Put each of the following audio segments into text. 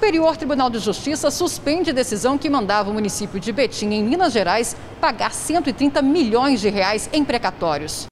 Superior Tribunal de Justiça suspende decisão que mandava o município de Betim, em Minas Gerais, pagar 130 milhões de reais em precatórios.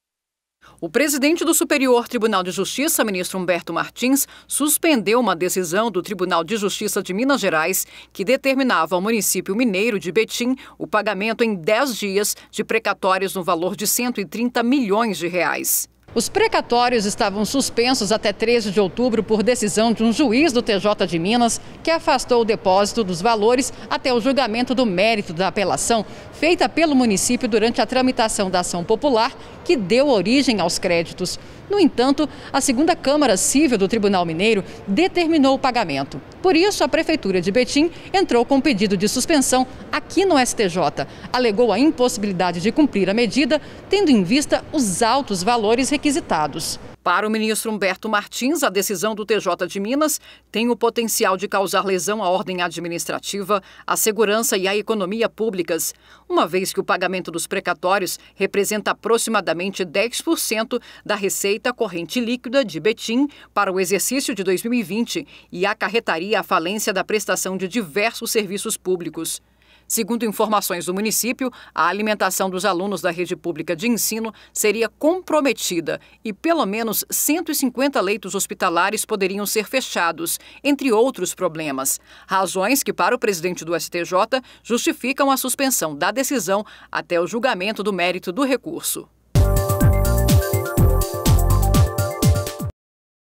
O presidente do Superior Tribunal de Justiça, ministro Humberto Martins, suspendeu uma decisão do Tribunal de Justiça de Minas Gerais que determinava ao município mineiro de Betim o pagamento em 10 dias de precatórios no valor de 130 milhões de reais. Os precatórios estavam suspensos até 13 de outubro por decisão de um juiz do TJ de Minas, que afastou o depósito dos valores até o julgamento do mérito da apelação feita pelo município durante a tramitação da ação popular que deu origem aos créditos. No entanto, a segunda Câmara Civil do Tribunal Mineiro determinou o pagamento. Por isso, a Prefeitura de Betim entrou com um pedido de suspensão aqui no STJ. Alegou a impossibilidade de cumprir a medida, tendo em vista os altos valores requisitados. Para o ministro Humberto Martins, a decisão do TJ de Minas tem o potencial de causar lesão à ordem administrativa, à segurança e à economia públicas, uma vez que o pagamento dos precatórios representa aproximadamente 10% da receita corrente líquida de Betim para o exercício de 2020 e acarretaria a falência da prestação de diversos serviços públicos. Segundo informações do município, a alimentação dos alunos da rede pública de ensino seria comprometida e pelo menos 150 leitos hospitalares poderiam ser fechados, entre outros problemas. Razões que, para o presidente do STJ, justificam a suspensão da decisão até o julgamento do mérito do recurso.